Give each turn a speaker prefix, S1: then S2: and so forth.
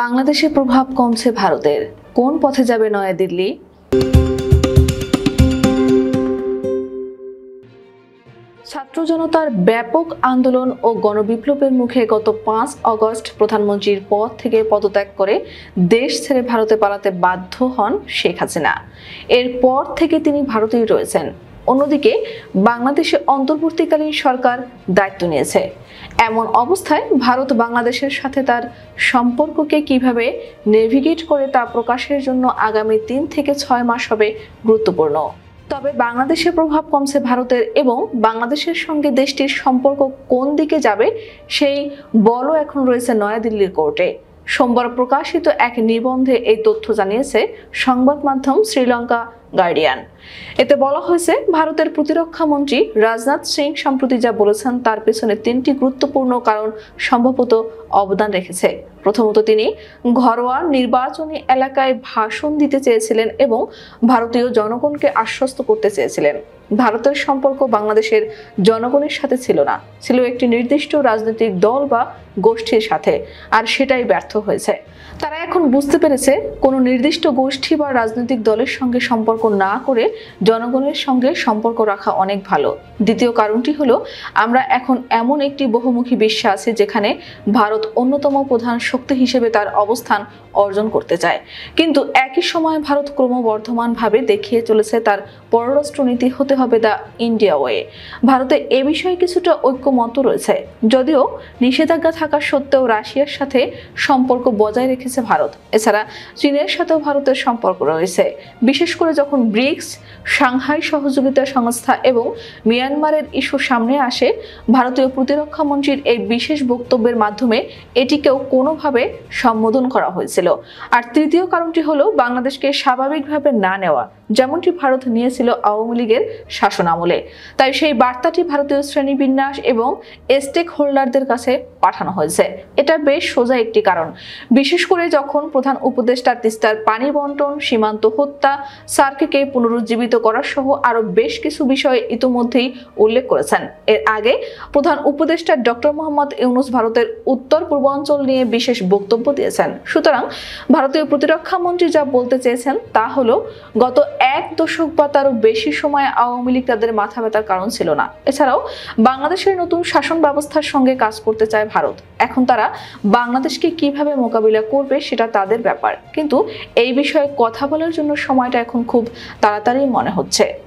S1: বাংলাদেশে প্রভাব কমছে ভারতের কোন পথে যাবে নয়াদিল্লি ছাত্র জনতার ব্যাপক আন্দোলন ও গণবিপ্লবের মুখে গত পাঁচ অগস্ট প্রধানমন্ত্রীর পদ থেকে পদত্যাগ করে দেশ ছেড়ে ভারতে পালাতে বাধ্য হন শেখ হাসিনা এরপর থেকে তিনি ভারতেই রয়েছেন অন্যদিকে বাংলাদেশে অন্তর্বর্তীকালীন সরকার দায়িত্ব নিয়েছে এমন অবস্থায় ভারত বাংলাদেশের সাথে তার সম্পর্ককে কিভাবে নেভিগেট করে তা প্রকাশের জন্য আগামী তিন থেকে ছয় মাস হবে গুরুত্বপূর্ণ তবে বাংলাদেশের প্রভাব কমছে ভারতের এবং বাংলাদেশের সঙ্গে দেশটির সম্পর্ক কোন দিকে যাবে সেই বলও এখন রয়েছে নয়াদিল্লির কোর্টে সোমবার প্রকাশিত এক নিবন্ধে এই তথ্য জানিয়েছে সংবাদ মাধ্যম শ্রীলঙ্কা গার্ডিয়ান এতে বলা হয়েছে ভারতের প্রতিরক্ষা মন্ত্রী রাজনাথ সিং সম্প্রতি যা বলেছেন তার পেছনে তিনটি গুরুত্বপূর্ণ কারণ সম্ভবত অবদান রেখেছে প্রথমত তিনি ঘরোয়া নির্বাচনী এলাকায় ভাষণ দিতে চেয়েছিলেন এবং ভারতীয় জনগণকে আশ্বস্ত করতে চেয়েছিলেন ভারতের সম্পর্ক বাংলাদেশের জনগণের সাথে ছিল না ছিল একটি নির্দিষ্ট রাজনৈতিক দল বা গোষ্ঠীর সাথে আর সেটাই ব্যর্থ হয়েছে তারা এখন বুঝতে পেরেছে কোনো নির্দিষ্ট গোষ্ঠী বা রাজনৈতিক দলের সঙ্গে সম্পর্ক না করে জনগণের সঙ্গে সম্পর্ক রাখা অনেক ভালো দ্বিতীয় কারণটি হলো আমরা এখন এমন একটি বহুমুখী বিশ্বে আছে যেখানে ভারত অন্যতম প্রধান শক্তি হিসেবে তার অবস্থান অর্জন করতে চায় কিন্তু একই সময় ভারত ক্রমবর্ধমানভাবে দেখিয়ে চলেছে তার পররাষ্ট্রনীতি হতে হবে দ্য ইন্ডিয়া ওয়ে ভারতে এ বিষয়ে কিছুটা ঐক্যমত রয়েছে যদিও নিষেধাজ্ঞা থাকা সত্ত্বেও রাশিয়ার সাথে সম্পর্ক বজায় রেখেছে ভারত এছাড়া চীনের সাথেও ভারতের সম্পর্ক রয়েছে বিশেষ করে যখন ব্রিক্স সাংহাই সহযোগিতা সংস্থা এবং মিয়ানমারের ইস্যু সামনে আসে ভারতীয় প্রতিরক্ষা মন্ত্রীর এই বিশেষ বক্তব্যের মাধ্যমে এটিকেও কোনোভাবে সম্বোধন করা হয়েছিল হয়েছিল আর তৃতীয় কারণটি হলো বাংলাদেশকে স্বাভাবিকভাবে না নেওয়া যেমনটি ভারত নিয়েছিল আওয়ামী লীগের শাসন আমলে তাই সেই বার্তাটি ভারতীয় শ্রেণীবিন্যাস এবং স্টেক হোল্ডারদের কাছে পাঠানো হয়েছে এটা বেশ সোজা একটি কারণ বিশেষ করে যখন প্রধান উপদেষ্টা তিস্তার পানি বন্টন সীমান্ত হত্যা সার্কিকে পুনরুজ্জীবিত করা সহ আরও বেশ কিছু বিষয়ে ইতোমধ্যেই উল্লেখ করেছেন এর আগে প্রধান উপদেষ্টা ডক্টর মোহাম্মদ ইউনুস ভারতের উত্তর পূর্বাঞ্চল নিয়ে বিশেষ বক্তব্য দিয়েছেন সুতরাং ভারতীয় প্রতিরক্ষা মন্ত্রী যা বলতে চেয়েছেন তা হলো গত এক দশক বা তারও বেশি সময় আওয়ামী লীগ তাদের মাথা ব্যথার কারণ ছিল না এছাড়াও বাংলাদেশের নতুন শাসন ব্যবস্থার সঙ্গে কাজ করতে চায় ভারত এখন তারা বাংলাদেশকে কিভাবে মোকাবিলা করবে সেটা তাদের ব্যাপার কিন্তু এই বিষয়ে কথা বলার জন্য সময়টা এখন খুব তাড়াতাড়ি মনে হচ্ছে